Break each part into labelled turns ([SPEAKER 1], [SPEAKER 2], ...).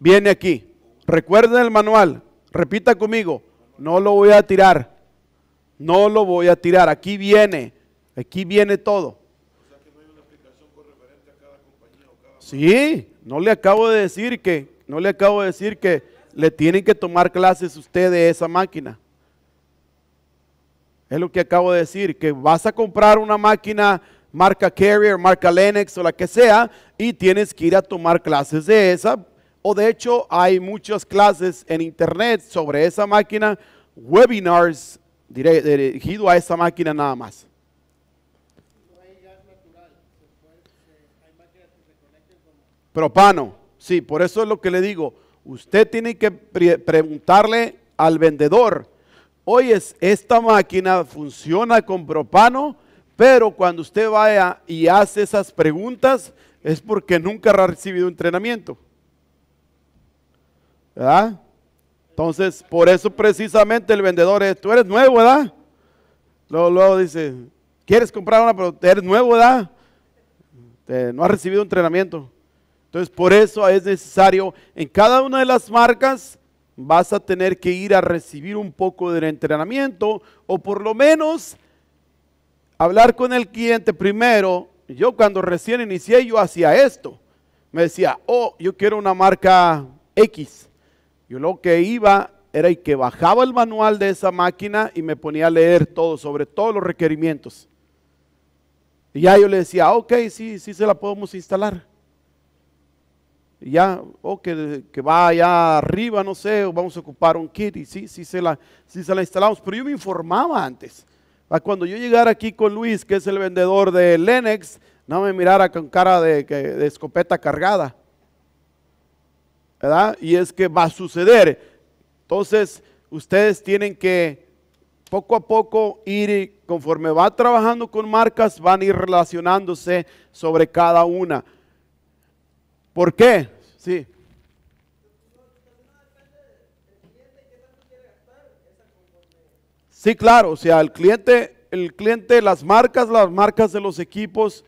[SPEAKER 1] viene aquí. Recuerden el manual, repita conmigo, no lo voy a tirar, no lo voy a tirar, aquí viene, aquí viene todo. sí, no le acabo de decir que, no le acabo de decir que le tienen que tomar clases usted de esa máquina. Es lo que acabo de decir, que vas a comprar una máquina marca Carrier, marca Lennox o la que sea, y tienes que ir a tomar clases de esa o de hecho hay muchas clases en internet sobre esa máquina, webinars dirigido a esa máquina nada más. Propano, sí, por eso es lo que le digo. Usted tiene que preguntarle al vendedor, oye, esta máquina funciona con propano, pero cuando usted vaya y hace esas preguntas es porque nunca ha recibido entrenamiento. ¿Verdad? Entonces, por eso precisamente el vendedor es, tú eres nuevo, ¿verdad? Luego, luego dice, ¿quieres comprar una? Pero eres nuevo, ¿verdad? no has recibido entrenamiento. Entonces, por eso es necesario, en cada una de las marcas vas a tener que ir a recibir un poco de entrenamiento o por lo menos hablar con el cliente primero. Yo cuando recién inicié, yo hacía esto. Me decía, oh, yo quiero una marca X. Yo lo que iba era y que bajaba el manual de esa máquina y me ponía a leer todo, sobre todos los requerimientos. Y ya yo le decía, ah, ok, sí, sí se la podemos instalar. Y ya, o que, va allá arriba, no sé, vamos a ocupar un kit y sí, sí se, la, se la instalamos. Pero yo me informaba antes. Cuando yo llegara aquí con Luis, que es el vendedor de Lennox, no me mirara con cara de escopeta cargada. Y es que va a suceder. Entonces, ustedes tienen que poco a poco ir, conforme va trabajando con marcas, van a ir relacionándose sobre cada una. ¿Por qué? Sí. Sí, claro, o sea, el cliente, el cliente, las marcas, las marcas de los equipos,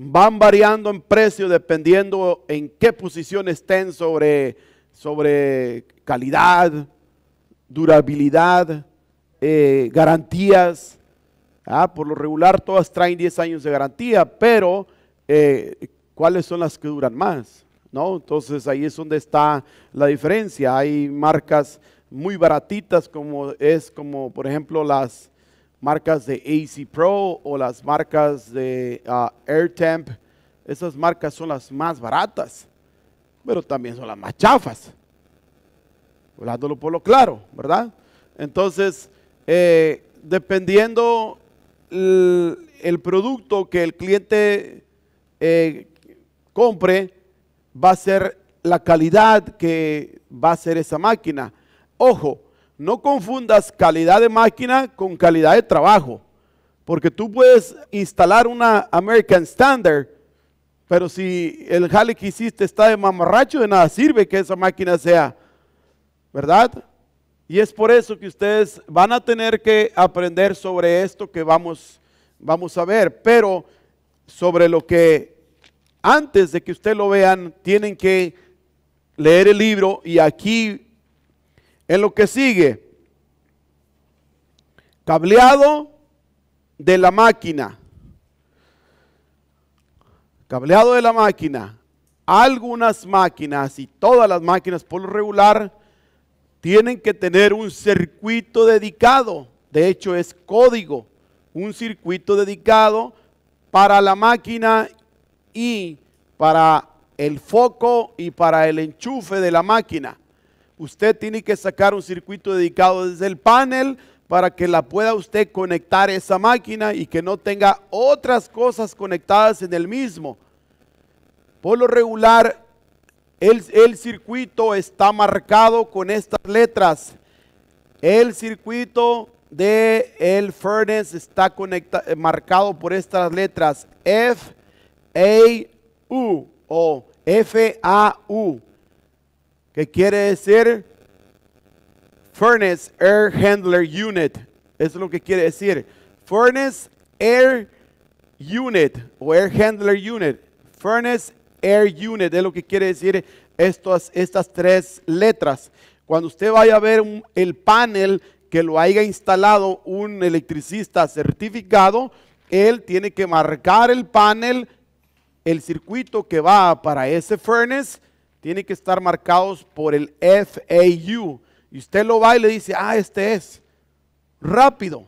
[SPEAKER 1] van variando en precio dependiendo en qué posición estén sobre, sobre calidad, durabilidad, eh, garantías. Ah, por lo regular todas traen 10 años de garantía, pero eh, ¿cuáles son las que duran más? ¿No? Entonces ahí es donde está la diferencia. Hay marcas muy baratitas como es como por ejemplo las marcas de AC Pro o las marcas de Air ah, AirTemp. Esas marcas son las más baratas, pero también son las más chafas. Hablándolo por lo claro, ¿verdad? Entonces, eh, dependiendo el, producto que el cliente eh, compre, va a ser la calidad que va a ser esa máquina. Ojo, no confundas calidad de máquina con calidad de trabajo, porque tú puedes instalar una American Standard, pero si el jale que hiciste está de mamarracho, de nada sirve que esa máquina sea, ¿verdad? Y es por eso que ustedes van a tener que aprender sobre esto que vamos, vamos a ver, pero sobre lo que antes de que ustedes lo vean, tienen que leer el libro y aquí en lo que sigue, cableado de la máquina. Cableado de la máquina. Algunas máquinas y todas las máquinas por lo regular tienen que tener un circuito dedicado. De hecho es código, un circuito dedicado para la máquina y para el foco y para el enchufe de la máquina usted tiene que sacar un circuito dedicado desde el panel para que la pueda usted conectar esa máquina y que no tenga otras cosas conectadas en el mismo. Por lo regular, el, el circuito está marcado con estas letras. El circuito de el furnace está eh, marcado por estas letras F A U o F A U que quiere decir Furnace Air Handler Unit. Eso es lo que quiere decir. Furnace Air Unit o Air Handler Unit. Furnace Air Unit es lo que quiere decir estas, estas tres letras. Cuando usted vaya a ver el panel que lo haya instalado un electricista certificado, él tiene que marcar el panel, el circuito que va para ese furnace tiene que estar marcados por el FAU. Y usted lo va y le dice, ah, este es. Rápido.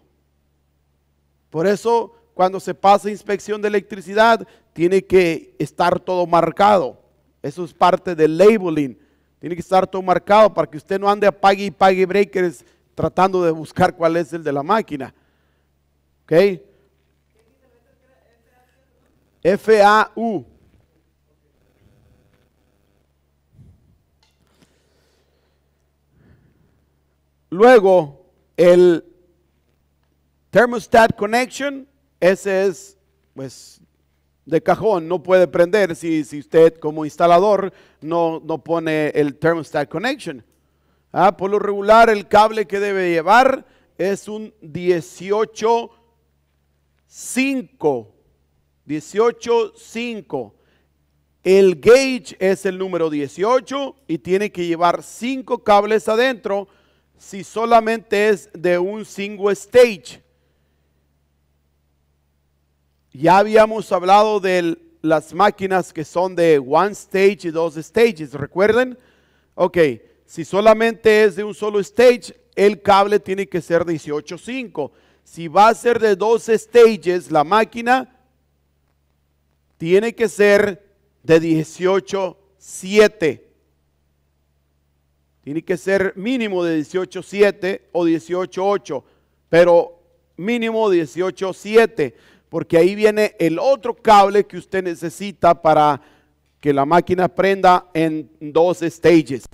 [SPEAKER 1] Por eso, cuando se pasa inspección de electricidad, tiene que estar todo marcado. Eso es parte del labeling. Tiene que estar todo marcado para que usted no ande a pague y pague breakers tratando de buscar cuál es el de la máquina. ¿Ok? FAU. Luego, el thermostat connection, ese es, pues, de cajón, no puede prender si, usted como instalador no, pone el thermostat connection. Ah, por lo regular, el cable que debe llevar es un 18 5. El gauge es el número 18 y tiene que llevar 5 cables adentro si solamente es de un single stage. Ya habíamos hablado de las máquinas que son de one stage y dos stages, ¿recuerden? Ok, si solamente es de un solo stage, el cable tiene que ser 18.5. Si va a ser de dos stages, la máquina tiene que ser de 18.7. Tiene que ser mínimo de 18.7 o 18.8, pero mínimo 18.7, porque ahí viene el otro cable que usted necesita para que la máquina prenda en dos stages.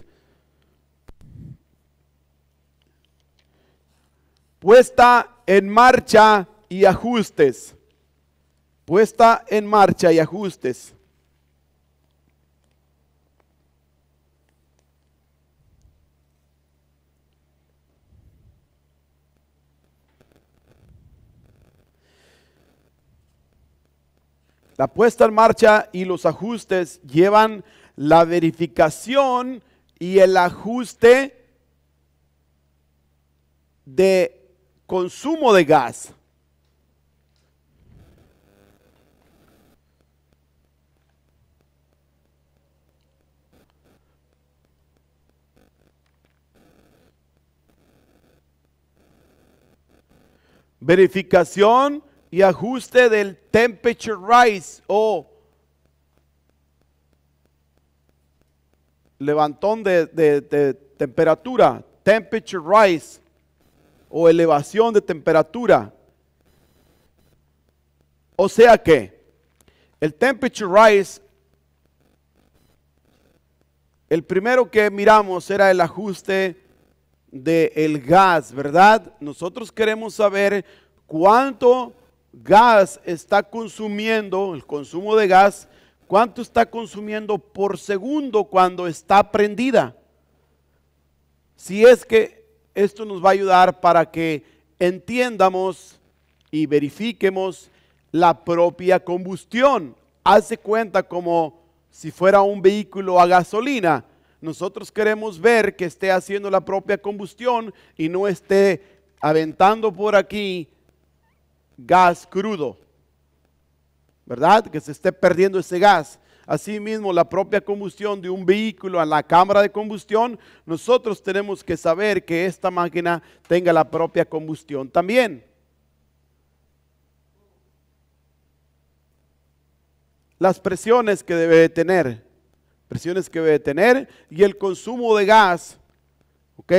[SPEAKER 1] Puesta en marcha y ajustes. Puesta en marcha y ajustes. La puesta en marcha y los ajustes llevan la verificación y el ajuste de consumo de gas. Verificación y ajuste del temperature rise o levantón de, temperatura, temperature rise o elevación de temperatura. O sea que el temperature rise, el primero que miramos era el ajuste del gas, ¿verdad? Nosotros queremos saber cuánto gas está consumiendo, el consumo de gas, cuánto está consumiendo por segundo cuando está prendida. Si es que esto nos va a ayudar para que entiendamos y verifiquemos la propia combustión. Hace cuenta como si fuera un vehículo a gasolina. Nosotros queremos ver que esté haciendo la propia combustión y no esté aventando por aquí gas crudo, ¿verdad? Que se esté perdiendo ese gas. Asimismo, la propia combustión de un vehículo a la cámara de combustión, nosotros tenemos que saber que esta máquina tenga la propia combustión también. Las presiones que debe tener, presiones que debe tener y el consumo de gas, ¿ok?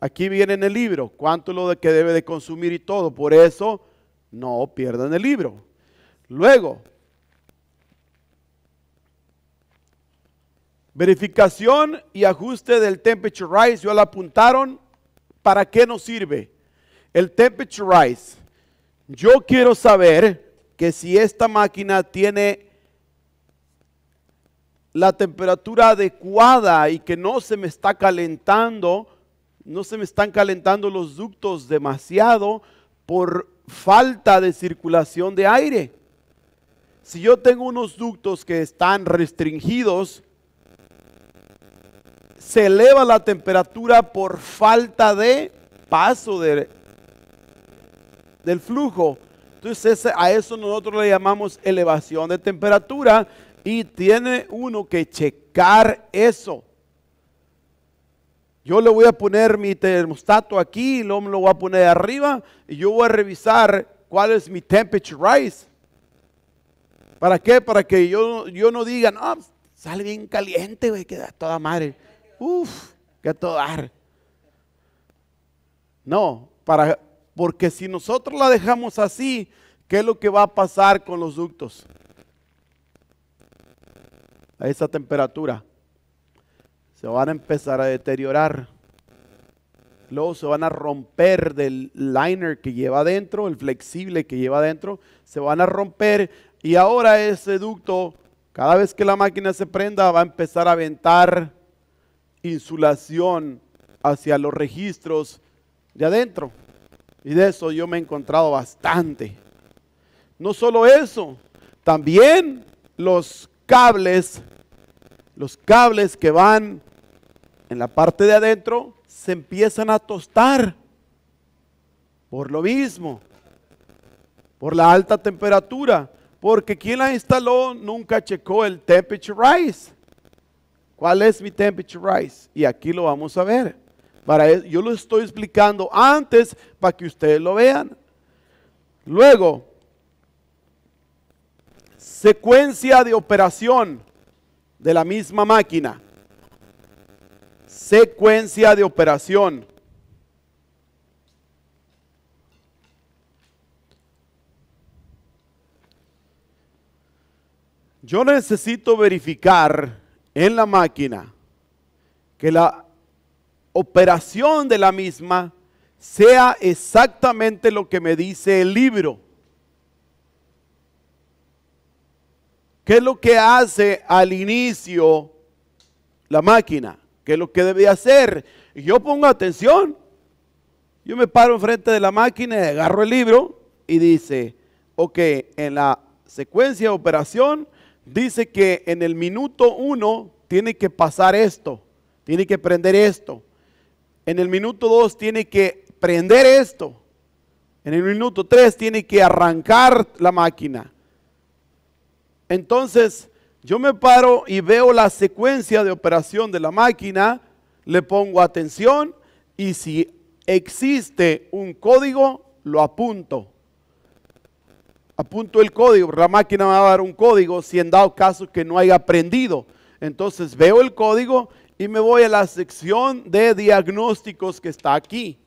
[SPEAKER 1] Aquí viene en el libro cuánto lo que debe de consumir y todo. Por eso no pierdan el libro. Luego, verificación y ajuste del temperature rise, Yo la apuntaron, ¿para qué nos sirve? El temperature rise. Yo quiero saber que si esta máquina tiene la temperatura adecuada y que no se me está calentando, no se me están calentando los ductos demasiado por falta de circulación de aire. Si yo tengo unos ductos que están restringidos, se eleva la temperatura por falta de paso de, del flujo. Entonces a eso nosotros le llamamos elevación de temperatura y tiene uno que checar eso. Yo le voy a poner mi termostato aquí, luego me lo voy a poner arriba y yo voy a revisar cuál es mi temperature rise. ¿Para qué? Para que yo, yo no diga, no, sale bien caliente, güey, queda toda madre. Uf, que todo dar. No, para, porque si nosotros la dejamos así, ¿qué es lo que va a pasar con los ductos? A esa temperatura se van a empezar a deteriorar. Luego se van a romper del liner que lleva adentro, el flexible que lleva adentro, se van a romper y ahora ese ducto, cada vez que la máquina se prenda, va a empezar a aventar insulación hacia los registros de adentro. Y de eso yo me he encontrado bastante. No solo eso, también los cables, los cables que van en la parte de adentro se empiezan a tostar por lo mismo, por la alta temperatura, porque quien la instaló nunca checó el temperature rise. ¿Cuál es mi temperature rise? Y aquí lo vamos a ver. Para e, yo lo estoy explicando antes para que ustedes lo vean. Luego, secuencia de operación de la misma máquina secuencia de operación. Yo necesito verificar en la máquina que la operación de la misma sea exactamente lo que me dice el libro. ¿Qué es lo que hace al inicio la máquina? ¿Qué es lo que debía hacer. yo pongo atención. Yo me paro enfrente de la máquina, agarro el libro y dice, ok, en la secuencia de operación dice que en el minuto 1 tiene que pasar esto, tiene que prender esto. En el minuto 2 tiene que prender esto. En el minuto 3 tiene que arrancar la máquina. Entonces, yo me paro y veo la secuencia de operación de la máquina, le pongo atención y si existe un código, lo apunto. Apunto el código, la máquina me va a dar un código si en dado caso que no haya aprendido. Entonces veo el código y me voy a la sección de diagnósticos que está aquí.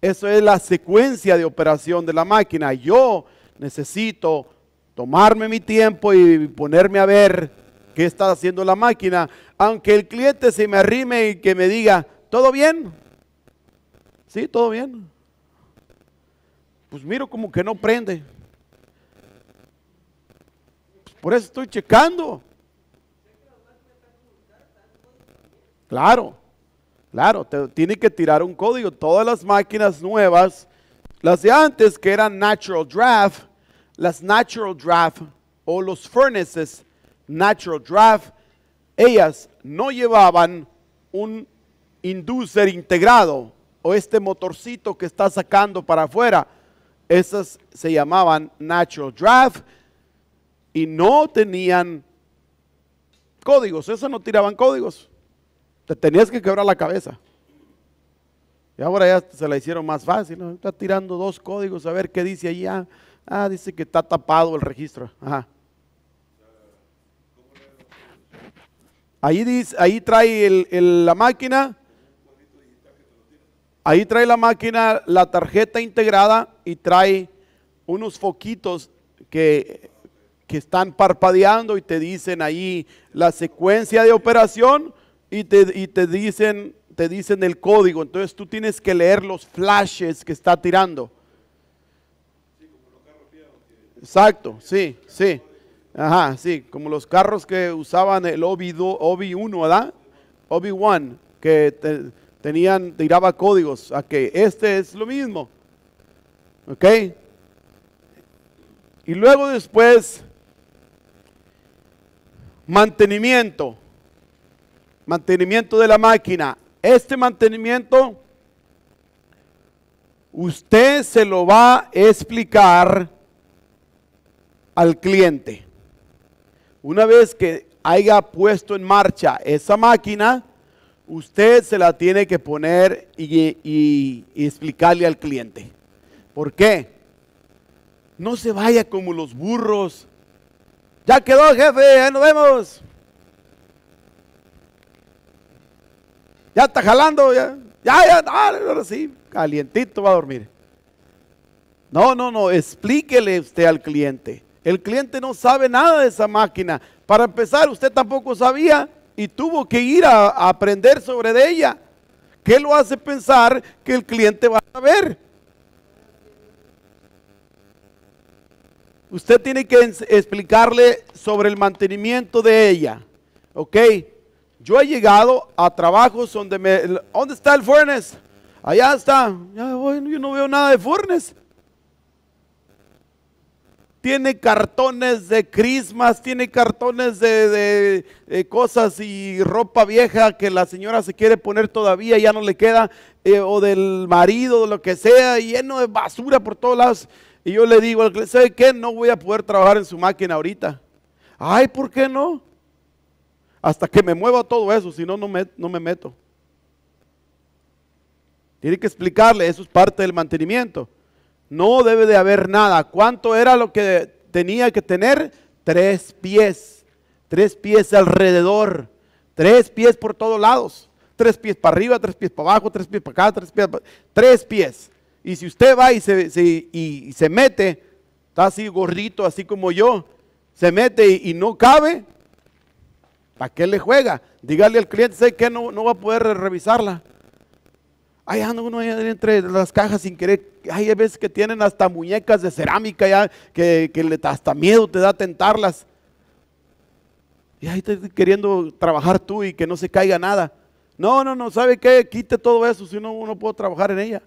[SPEAKER 1] Eso es la secuencia de operación de la máquina. Yo necesito tomarme mi tiempo y ponerme a ver qué está haciendo la máquina, aunque el cliente se me arrime y que me diga, ¿todo bien? Sí, todo bien. Pues miro como que no prende. Pues por eso estoy checando. Claro, claro, tiene que tirar un código. Todas las máquinas nuevas, las de antes que eran Natural Draft, las natural draft o los furnaces natural draft, ellas no llevaban un inducer integrado o este motorcito que está sacando para afuera. Esas se llamaban natural draft y no tenían códigos, esas no tiraban códigos. Te tenías que quebrar la cabeza. Y ahora ya se la hicieron más fácil, está tirando dos códigos a ver qué dice allá. Ah, dice que está tapado el registro. Ahí, dice, ahí trae la máquina, ahí trae la máquina, la tarjeta integrada y trae unos foquitos que, están parpadeando y te dicen ahí la secuencia de operación y te, y dicen, te dicen el código. Entonces tú tienes que leer los flashes que está tirando. Exacto, sí, sí. Ajá, sí, como los carros que usaban el obi 1 verdad obi OB1, que tenían, tiraba códigos a que este es lo mismo. ¿Ok? Y luego después, mantenimiento. Mantenimiento de la máquina. Este mantenimiento, usted se lo va a explicar al cliente. Una vez que haya puesto en marcha esa máquina, usted se la tiene que poner y, explicarle al cliente. ¿Por qué? No se vaya como los burros. Ya quedó, jefe, ya nos vemos. Ya está jalando, ya, ya, ya, ahora sí, calientito va a dormir. No, no, no, explíquele usted al cliente. El cliente no sabe nada de esa máquina. Para empezar, usted tampoco sabía y tuvo que ir a, aprender sobre ella. ¿Qué lo hace pensar que el cliente va a saber? Usted tiene que explicarle sobre el mantenimiento de ella. ¿Ok? Yo he llegado a trabajos donde me... ¿Dónde está el furnace? Allá está. yo no veo nada de furnace tiene cartones de crismas, tiene cartones de, cosas y ropa vieja que la señora se quiere poner todavía, ya no le queda, eh, o del marido, o lo que sea, lleno de basura por todos lados. Y yo le digo, ¿sabe qué? No voy a poder trabajar en su máquina ahorita. Ay, ¿por qué no? Hasta que me mueva todo eso, si no, no me, no me meto. Tiene que explicarle, eso es parte del mantenimiento. No debe de haber nada. ¿Cuánto era lo que tenía que tener? Tres pies. Tres pies alrededor. Tres pies por todos lados. Tres pies para arriba, tres pies para abajo, tres pies para acá, tres pies para... Tres pies. Y si usted va y se, y, se mete, está así gordito, así como yo, se mete y, no cabe, ¿para qué le juega? Dígale al cliente, sé que no, no va a poder revisarla. Ahí anda uno ahí entre las cajas sin querer. Hay veces que tienen hasta muñecas de cerámica ya, que, que hasta miedo te da tentarlas. Y ahí estás queriendo trabajar tú y que no se caiga nada. No, no, no, ¿sabe qué? Quite todo eso, si no, uno puede trabajar en ella.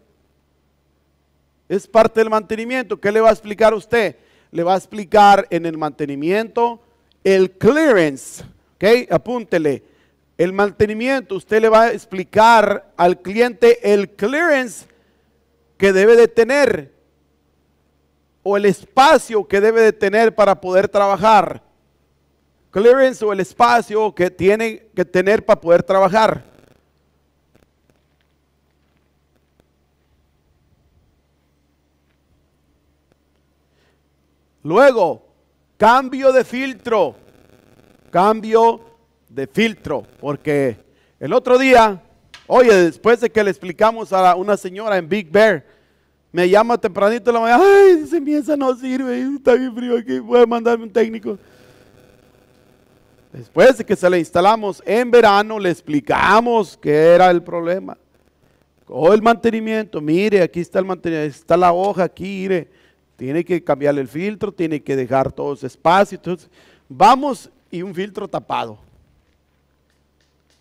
[SPEAKER 1] Es parte del mantenimiento. ¿Qué le va a explicar a usted? Le va a explicar en el mantenimiento el clearance. ¿Ok? Apúntele el mantenimiento, usted le va a explicar al cliente el clearance que debe de tener o el espacio que debe de tener para poder trabajar. Clearance o el espacio que tiene que tener para poder trabajar. Luego, cambio de filtro. Cambio de filtro, porque el otro día, oye, después de que le explicamos a una señora en Big Bear, me llama tempranito la mañana, ay, dice, mi no sirve, está bien frío aquí, puede mandarme un técnico. Después de que se la instalamos en verano, le explicamos que era el problema. O el mantenimiento, mire, aquí está el mantenimiento, está la hoja aquí, mire, tiene que cambiarle el filtro, tiene que dejar todo ese espacio. Entonces, vamos y un filtro tapado.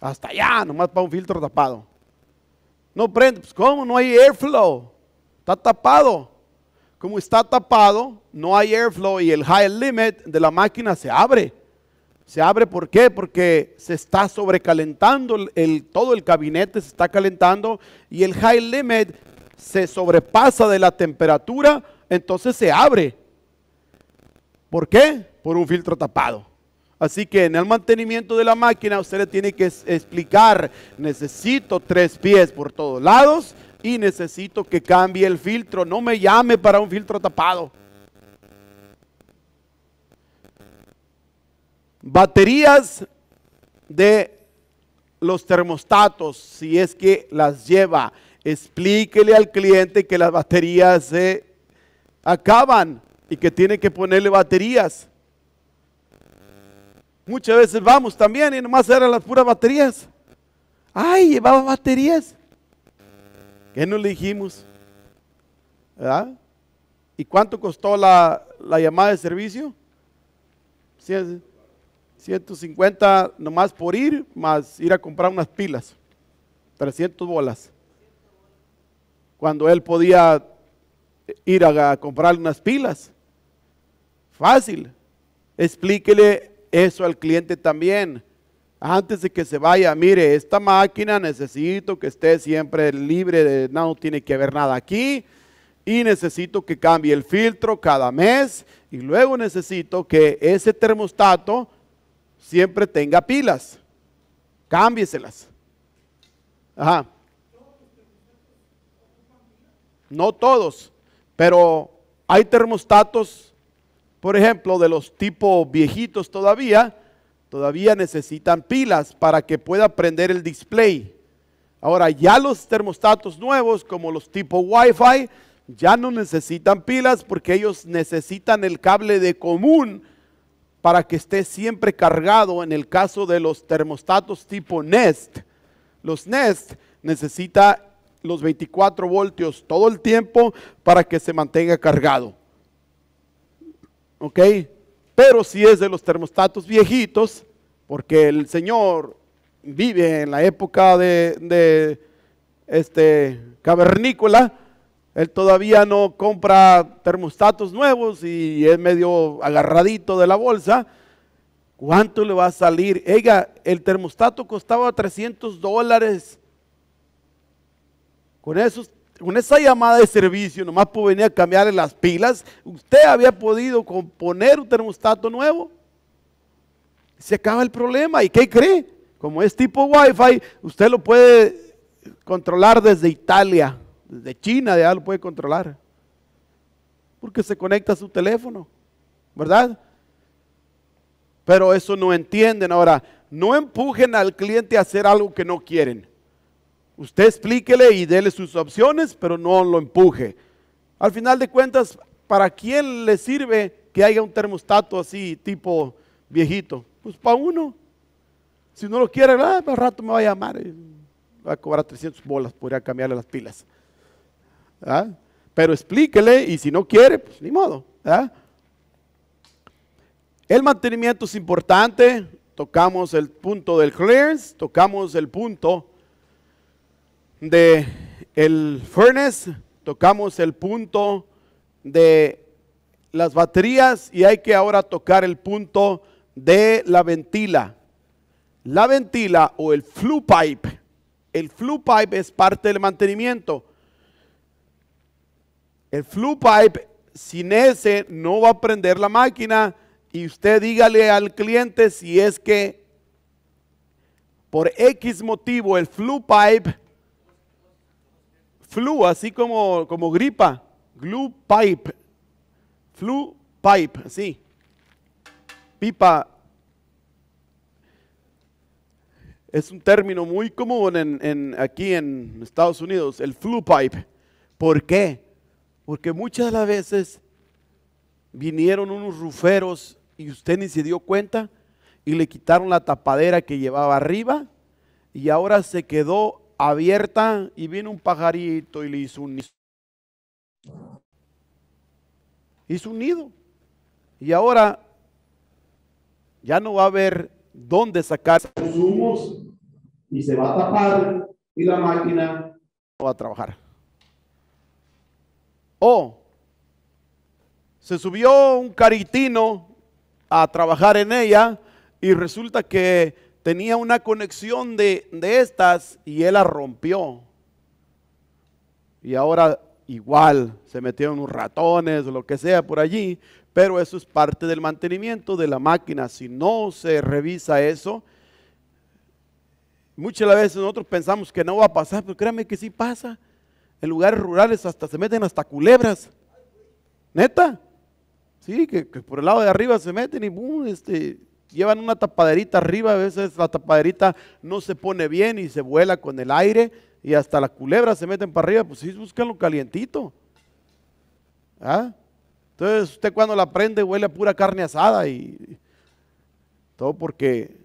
[SPEAKER 1] Hasta allá, nomás para un filtro tapado. No prende, pues ¿cómo? No hay airflow. Está tapado. Como está tapado, no hay airflow y el high limit de la máquina se abre. Se abre, ¿por qué? Porque se está sobrecalentando, todo el gabinete se está calentando y el high limit se sobrepasa de la temperatura, entonces se abre. ¿Por qué? Por un filtro tapado. Así que en el mantenimiento de la máquina usted le tiene que explicar, necesito tres pies por todos lados y necesito que cambie el filtro, no me llame para un filtro tapado. Baterías de los termostatos, si es que las lleva, explíquele al cliente que las baterías se acaban y que tiene que ponerle baterías. Muchas veces vamos también y nomás eran las puras baterías. Ay, llevaba baterías. ¿Qué nos dijimos? ¿Verdad? ¿Ah? ¿Y cuánto costó la, llamada de servicio? 150 nomás por ir, más ir a comprar unas pilas. 300 bolas. Cuando él podía ir a comprar unas pilas. Fácil. Explíquele eso al cliente también. Antes de que se vaya, mire, esta máquina necesito que esté siempre libre, de, no tiene que haber nada aquí. Y necesito que cambie el filtro cada mes. Y luego necesito que ese termostato siempre tenga pilas. Cámbieselas. Ajá. No todos, pero hay termostatos por ejemplo, de los tipos viejitos todavía, todavía necesitan pilas para que pueda prender el display. Ahora ya los termostatos nuevos, como los tipo Wi-Fi, ya no necesitan pilas porque ellos necesitan el cable de común para que esté siempre cargado en el caso de los termostatos tipo Nest. Los Nest necesita los 24 voltios todo el tiempo para que se mantenga cargado. ¿ok? Pero si es de los termostatos viejitos, porque el Señor vive en la época de, este cavernícola, él todavía no compra termostatos nuevos y es medio agarradito de la bolsa. ¿Cuánto le va a salir? Ella, el termostato costaba 300 dólares. Con esos con esa llamada de servicio, nomás por venir a cambiarle las pilas, usted había podido componer un termostato nuevo. Se acaba el problema. ¿Y qué cree? Como es tipo Wi-Fi, usted lo puede controlar desde Italia, desde China, ya lo puede controlar. Porque se conecta a su teléfono, ¿verdad? Pero eso no entienden. Ahora, no empujen al cliente a hacer algo que no quieren. Usted explíquele y déle sus opciones, pero no lo empuje. Al final de cuentas, ¿para quién le sirve que haya un termostato así, tipo viejito? Pues para uno. Si no lo quiere, ah, al rato me va a llamar. Y va a cobrar 300 bolas, podría cambiarle las pilas. ¿Ah? Pero explíquele y si no quiere, pues ni modo. ¿ah? El mantenimiento es importante. Tocamos el punto del clearance, tocamos el punto de el furnace, tocamos el punto de las baterías y hay que ahora tocar el punto de la ventila. La ventila o el flue pipe. El flue pipe es parte del mantenimiento. El flue pipe sin ese no va a prender la máquina y usted dígale al cliente si es que por X motivo el flue pipe Flu, así como, como gripa. Glue pipe. Flu pipe, así. Pipa. Es un término muy común en, aquí en Estados Unidos, el flu pipe. ¿Por qué? Porque muchas de las veces vinieron unos ruferos y usted ni se dio cuenta y le quitaron la tapadera que llevaba arriba y ahora se quedó abierta y vino un pajarito y le hizo un nido. Hizo un nido. Y ahora ya no va a haber dónde sacar los humos y se va a tapar y la máquina no va a trabajar. O se subió un caritino a trabajar en ella y resulta que tenía una conexión de, estas y él la rompió. Y ahora igual se metieron unos ratones o lo que sea por allí, pero eso es parte del mantenimiento de la máquina. Si no se revisa eso, muchas veces nosotros pensamos que no va a pasar, pero créanme que sí pasa. En lugares rurales hasta se meten hasta culebras. Neta. Sí, que, por el lado de arriba se meten y boom, uh, este, llevan una tapaderita arriba, a veces la tapaderita no se pone bien y se vuela con el aire y hasta las culebras se meten para arriba, pues sí, buscan lo calientito. ¿Ah? Entonces usted cuando la prende huele a pura carne asada y todo porque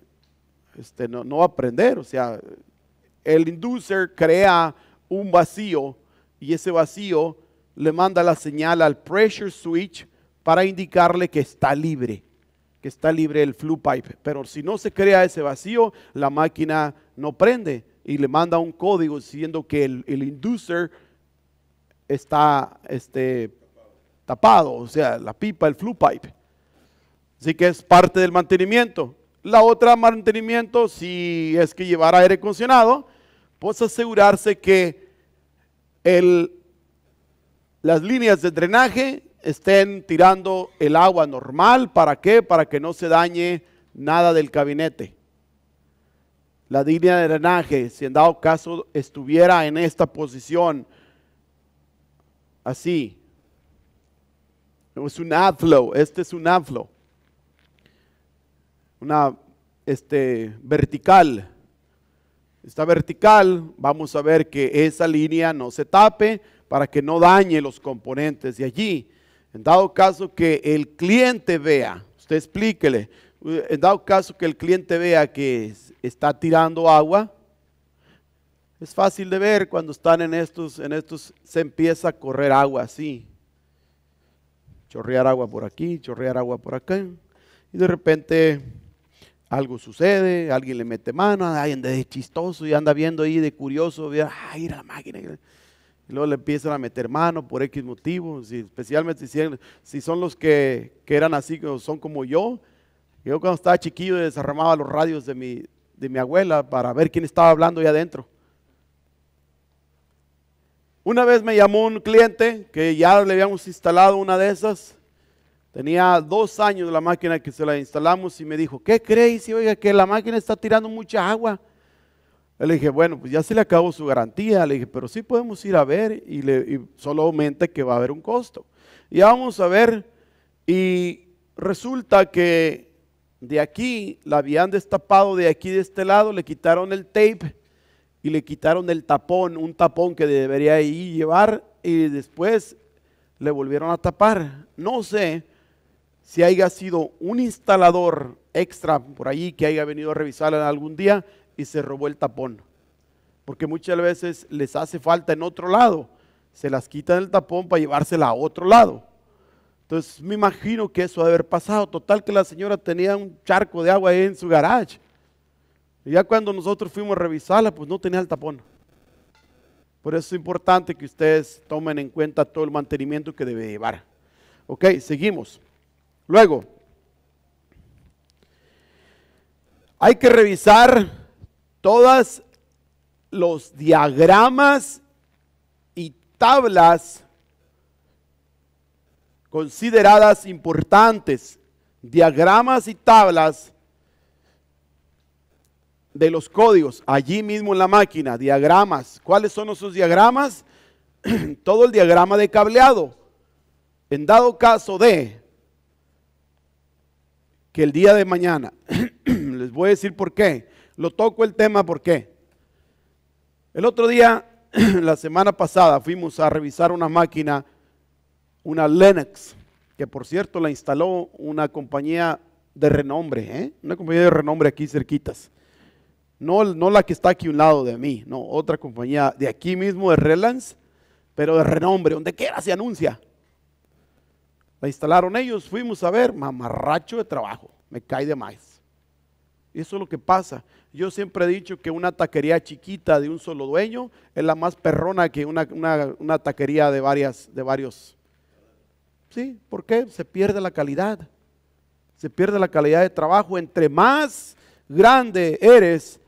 [SPEAKER 1] este, no, no va a prender, o sea, el inducer crea un vacío y ese vacío le manda la señal al pressure switch para indicarle que está libre que está libre el flu pipe. Pero si no se crea ese vacío, la máquina no prende y le manda un código diciendo que el, inducer está este, tapado, o sea, la pipa, el flu pipe. Así que es parte del mantenimiento. La otra mantenimiento, si es que llevar aire acondicionado, pues asegurarse que las líneas de drenaje estén tirando el agua normal. ¿Para qué? Para que no se dañe nada del gabinete. La línea de drenaje, si en dado caso estuviera en esta posición, así. Es un outflow, este es un outflow. Una este, vertical. Esta vertical, vamos a ver que esa línea no se tape para que no dañe los componentes de allí. En dado caso que el cliente vea, usted explíquele, en dado caso que el cliente vea que está tirando agua, es fácil de ver cuando están en estos, en estos, se empieza a correr agua así. Chorrear agua por aquí, chorrear agua por acá. Y de repente algo sucede, alguien le mete mano, alguien de chistoso y anda viendo ahí de curioso, ay, la máquina. Y luego le empiezan a meter mano por X motivos, y especialmente si, son los que, eran así, que son como yo. Yo cuando estaba chiquillo desarramaba los radios de mi, de mi abuela para ver quién estaba hablando ahí adentro. Una vez me llamó un cliente que ya le habíamos instalado una de esas. Tenía dos años la máquina que se la instalamos y me dijo, ¿qué crees? Oiga, que la máquina está tirando mucha agua. Le dije, bueno, pues ya se le acabó su garantía. Le dije, pero sí podemos ir a ver y, le, solo aumenta que va a haber un costo. Y vamos a ver y resulta que de aquí la habían destapado de aquí de este lado, le quitaron el tape y le quitaron el tapón, un tapón que debería ahí llevar y después le volvieron a tapar. No sé si haya sido un instalador extra por ahí que haya venido a revisarla algún día y se robó el tapón. Porque muchas veces les hace falta en otro lado. Se las quitan el tapón para llevársela a otro lado. Entonces me imagino que eso debe haber pasado. Total que la señora tenía un charco de agua ahí en su garage. Y ya cuando nosotros fuimos a revisarla, pues no tenía el tapón. Por eso es importante que ustedes tomen en cuenta todo el mantenimiento que debe llevar. Ok, seguimos. Luego, hay que revisar todos los diagramas y tablas consideradas importantes, diagramas y tablas de los códigos, allí mismo en la máquina, diagramas. ¿Cuáles son esos diagramas? Todo el diagrama de cableado. En dado caso de que el día de mañana, les voy a decir por qué, lo toco el tema, porque El otro día, la semana pasada, fuimos a revisar una máquina, una Lennox, que por cierto la instaló una compañía de renombre, ¿eh? una compañía de renombre aquí cerquitas. No, no la que está aquí a un lado de mí, no, otra compañía de aquí mismo, de Relance, pero de renombre, donde quiera se anuncia. La instalaron ellos, fuimos a ver, mamarracho de trabajo, me cae de más. Eso es lo que pasa. Yo siempre he dicho que una taquería chiquita de un solo dueño es la más perrona que una, taquería de, varias, de varios. ¿Sí? ¿Por qué? Se pierde la calidad. Se pierde la calidad de trabajo. Entre más grande eres,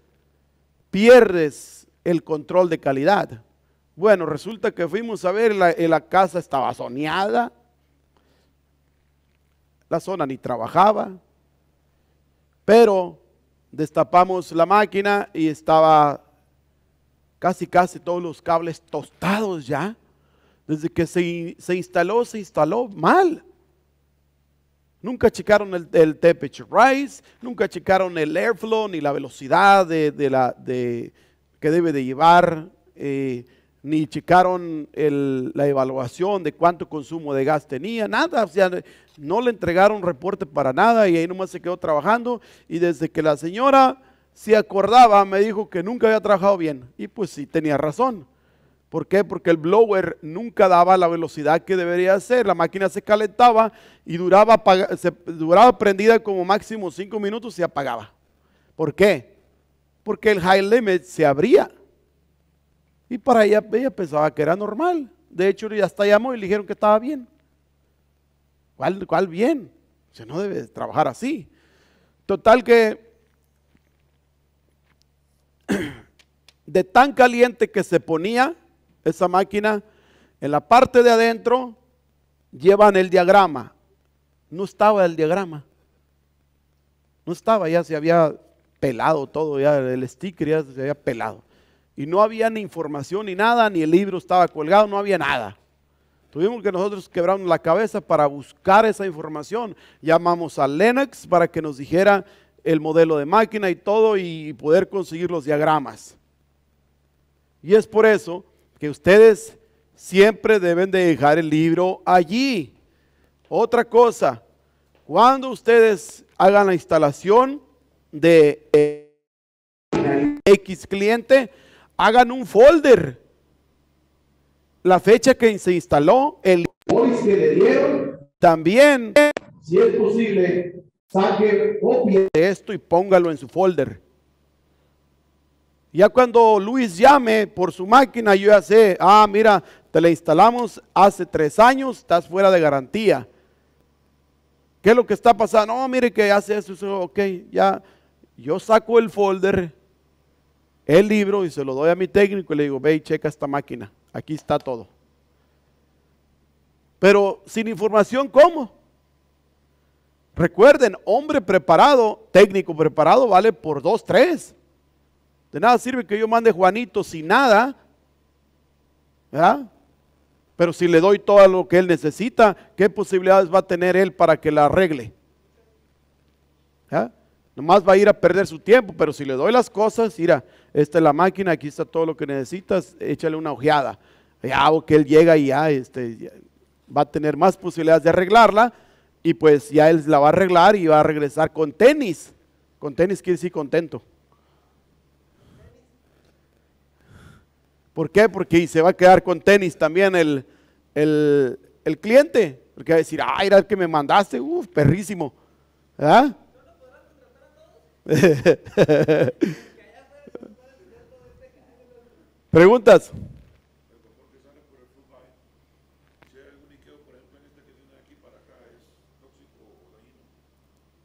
[SPEAKER 1] pierdes el control de calidad. Bueno, resulta que fuimos a ver, la, la casa estaba soñada. La zona ni trabajaba. Pero destapamos la máquina y estaba casi, casi todos los cables tostados ya. Desde que se, instaló, se instaló mal. Nunca checaron el, temperature rise, nunca checaron el airflow ni la velocidad de, la, de, que debe de llevar. Eh, ni checaron la evaluación de cuánto consumo de gas tenía, nada, o sea, no le entregaron reporte para nada y ahí nomás se quedó trabajando y desde que la señora se acordaba me dijo que nunca había trabajado bien y pues sí tenía razón. ¿Por qué? Porque el blower nunca daba la velocidad que debería hacer. La máquina se calentaba y duraba, duraba prendida como máximo cinco minutos y apagaba. ¿Por qué? Porque el high limit se abría y para ella, ella pensaba que era normal. De hecho, ya hasta llamó y le dijeron que estaba bien. ¿Cuál, cuál bien? O sea, no debe trabajar así. Total que de tan caliente que se ponía esa máquina, en la parte de adentro llevan el diagrama. No estaba el diagrama. No estaba, ya se había pelado todo, ya el sticker ya se había pelado y no había ni información ni nada, ni el libro estaba colgado, no había nada. Tuvimos que nosotros quebrarnos la cabeza para buscar esa información. Llamamos a Lennox para que nos dijera el modelo de máquina y todo y poder conseguir los diagramas. Y es por eso que ustedes siempre deben de dejar el libro allí. Otra cosa, cuando ustedes hagan la instalación de eh, X cliente, hagan un folder. La fecha que se instaló, el también, si es posible, saque copia de esto y póngalo en su folder. Ya cuando Luis llame por su máquina, yo ya sé, ah, mira, te la instalamos hace tres años, estás fuera de garantía. ¿Qué es lo que está pasando? No, mire que hace eso, eso, ok, ya. Yo saco el folder, el libro y se lo doy a mi técnico y le digo, ve y checa esta máquina, aquí está todo. Pero sin información, ¿cómo? Recuerden, hombre preparado, técnico preparado, vale por dos, tres. De nada sirve que yo mande Juanito sin nada, Pero si le doy todo lo que él necesita, ¿qué posibilidades va a tener él para que la arregle? ¿Ya? Nomás va a ir a perder su tiempo, pero si le doy las cosas, mira, esta es la máquina, aquí está todo lo que necesitas, échale una ojeada. Ya, o que él llega y ya, este, va a tener más posibilidades de arreglarla y pues ya él la va a arreglar y va a regresar con tenis. Con tenis quiere decir contento. ¿Por qué? Porque se va a quedar con tenis también el, el, el cliente. Porque va a decir, ah, era el que me mandaste, uff, perrísimo. ¿Ah? ¿Preguntas?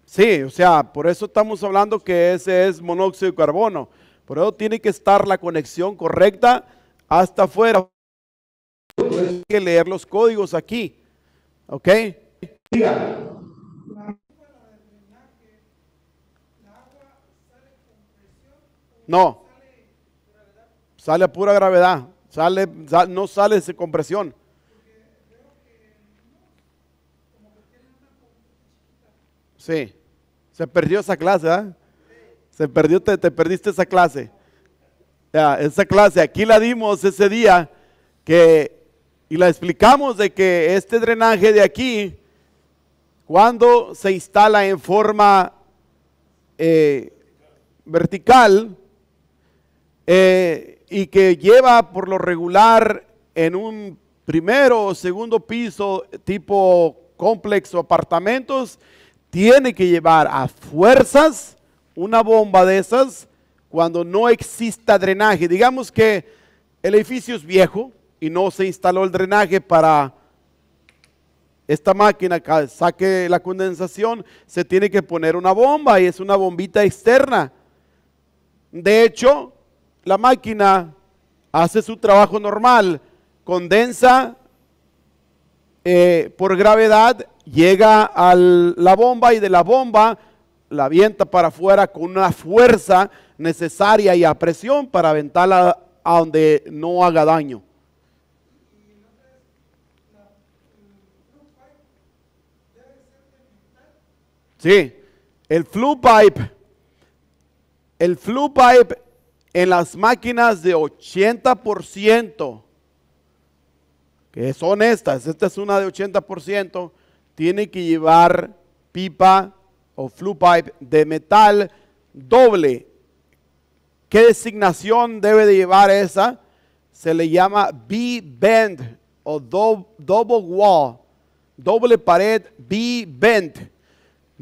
[SPEAKER 1] Sí, o sea, por eso estamos hablando que ese es monóxido de carbono. Por eso tiene que estar la conexión correcta hasta afuera. Hay que leer los códigos aquí. ¿Ok? No. Sale a pura gravedad. Sale, no sale sin compresión. Sí. Se perdió esa clase, ¿ah? Se perdió, te, perdiste esa clase. esa clase, aquí la dimos ese día que, y la explicamos de que este drenaje de aquí, cuando se instala en forma eh, vertical, eh, y que lleva por lo regular en un primero o segundo piso tipo complex o apartamentos, tiene que llevar a fuerzas una bomba de esas cuando no exista drenaje. Digamos que el edificio es viejo y no se instaló el drenaje para esta máquina que saque la condensación, se tiene que poner una bomba y es una bombita externa. De hecho, la máquina hace su trabajo normal, condensa eh, por gravedad, llega a la bomba y de la bomba la avienta para afuera con una fuerza necesaria y a presión para aventarla a donde no haga daño. Sí, el flue pipe, el flue pipe en las máquinas de 80%, que son estas, esta es una de 80%, tiene que llevar pipa o flu pipe de metal doble. ¿Qué designación debe de llevar esa? Se le llama B-bend o do double wall, doble pared B-bend.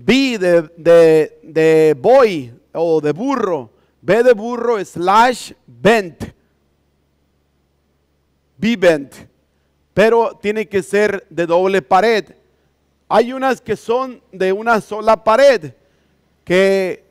[SPEAKER 1] B de, de boy o de burro B de burro slash bent. B-bent. Pero tiene que ser de doble pared. Hay unas que son de una sola pared, que